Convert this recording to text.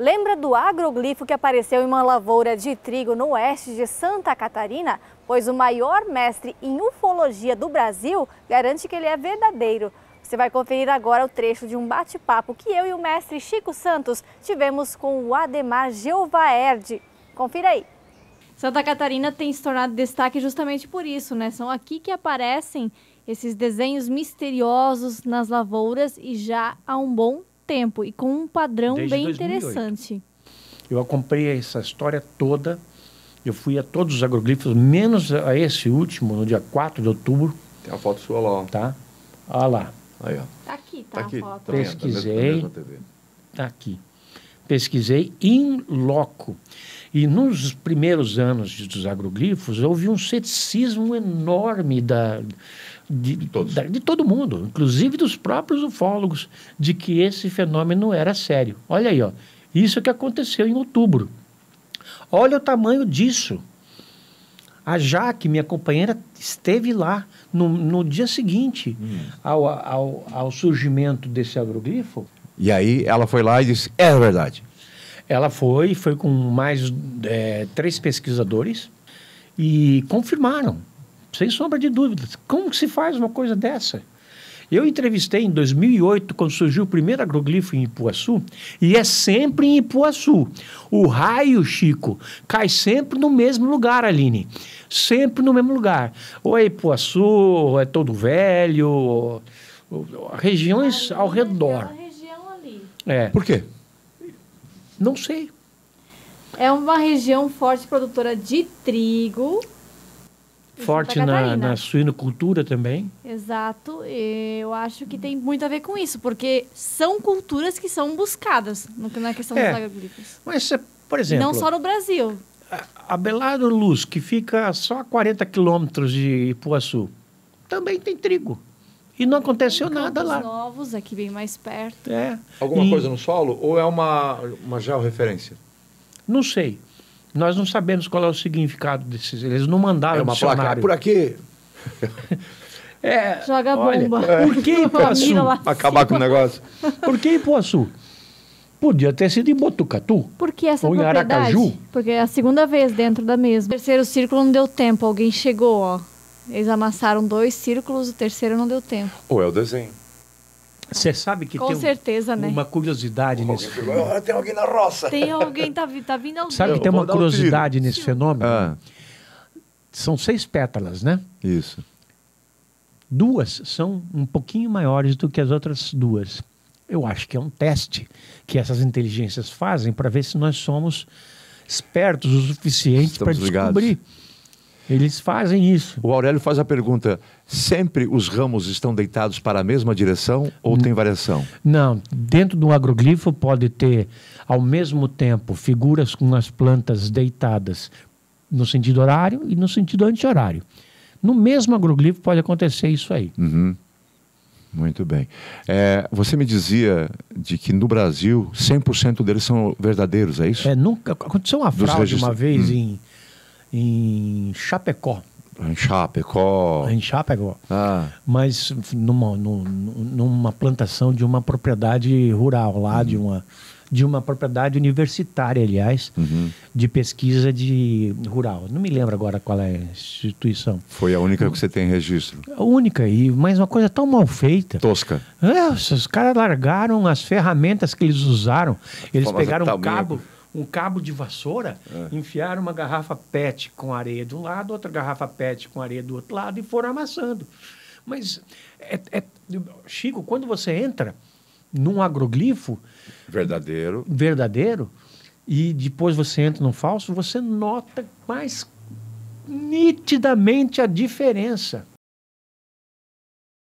Lembra do agroglifo que apareceu em uma lavoura de trigo no oeste de Santa Catarina? Pois o maior mestre em ufologia do Brasil garante que ele é verdadeiro. Você vai conferir agora o trecho de um bate-papo que eu e o mestre Chico Santos tivemos com o Ademar Geovaerde. Confira aí. Santa Catarina tem se tornado destaque justamente por isso, né? São aqui que aparecem esses desenhos misteriosos nas lavouras e já há um bom tempo e com um padrão Desde bem 2008. interessante. Eu acompanhei essa história toda. Eu fui a todos os agroglifos, menos a esse último, no dia 4 de outubro. Tem a foto sua lá, ó. Tá? Olha lá. Aí, ó. Tá aqui, tá, tá aqui. a foto. Tá tá Pesquisei. Tá, tá aqui. Pesquisei em loco. E nos primeiros anos dos agroglifos, houve um ceticismo enorme da, de, de, de, todo mundo, inclusive dos próprios ufólogos, de que esse fenômeno era sério. Olha aí, ó, isso que aconteceu em outubro. Olha o tamanho disso. A Jaque, minha companheira, esteve lá no, no dia seguinte hum. ao, ao, ao surgimento desse agroglifo. E aí ela foi lá e disse: é verdade. Ela foi, foi com mais é, três pesquisadores e confirmaram sem sombra de dúvidas. Como se faz uma coisa dessa? Eu entrevistei em 2008, quando surgiu o primeiro agroglifo em Ipuaçu, e é sempre em Ipuaçu. O raio, Chico, cai sempre no mesmo lugar, Aline. Sempre no mesmo lugar. Ou é Ipuaçu, ou é Todo Velho, ou, ou, regiões ao é redor. É, região ali. é. Por quê? Não sei. É uma região forte produtora de trigo forte na, na suinocultura também. Exato, eu acho que tem muito a ver com isso, porque são culturas que são buscadas na questão é, dos agroglifos. Mas, é, por exemplo... Não só no Brasil. A Abelardo Luz, que fica só a 40 quilômetros de Ipuaçu, também tem trigo. E não aconteceu nada lá. novos, aqui é bem mais perto. É. Alguma e... coisa no solo? Ou é uma, uma georreferência? Não sei. Nós não sabemos qual é o significado desses. Eles não mandaram é uma dicionário. placa. Ah, por aqui. é, Joga olha, bomba. Por que Ipuaçu? Acabar com o negócio. Por que Ipuaçu? Podia ter sido em Botucatu. Porque essa ou em Aracaju. Porque é a segunda vez dentro da mesma. O terceiro círculo não deu tempo. Alguém chegou, ó. Eles amassaram dois círculos, o terceiro não deu tempo. Ou é o desenho. Você sabe que Com tem certeza, um, né? uma curiosidade nesse fenômeno. Tem alguém na roça. Tem alguém, tá, tá vindo alguém. Sabe que tem uma curiosidade um nesse ah. fenômeno? Ah. São seis pétalas, né? Isso. Duas são um pouquinho maiores do que as outras duas. Eu acho que é um teste que essas inteligências fazem para ver se nós somos espertos o suficiente para descobrir. Ligados. Eles fazem isso. O Aurélio faz a pergunta: sempre os ramos estão deitados para a mesma direção ou N tem variação? Não. Dentro do agroglifo pode ter, ao mesmo tempo, figuras com as plantas deitadas no sentido horário e no sentido anti-horário. No mesmo agroglifo pode acontecer isso aí. Uhum. Muito bem. É, você me dizia de que no Brasil 100% deles são verdadeiros, é isso? É, nunca aconteceu uma fraude uma vez hum. em em Chapecó. Em Chapecó. Em Chapecó. Ah. Mas numa, numa plantação de uma propriedade rural lá, uhum. de, uma, de uma propriedade universitária, aliás, uhum. de pesquisa de rural. Não me lembro agora qual é a instituição. Foi a única que você tem registro? A única, e, mas uma coisa tão mal feita. Tosca. É, os caras largaram as ferramentas que eles usaram. Eles pegaram o cabo... Minha um cabo de vassoura, é. enfiaram uma garrafa PET com areia de um lado, outra garrafa PET com areia do outro lado e foram amassando. Mas, é, é, Chico, quando você entra num agroglifo. Verdadeiro. Verdadeiro, e depois você entra num falso, você nota mais nitidamente a diferença.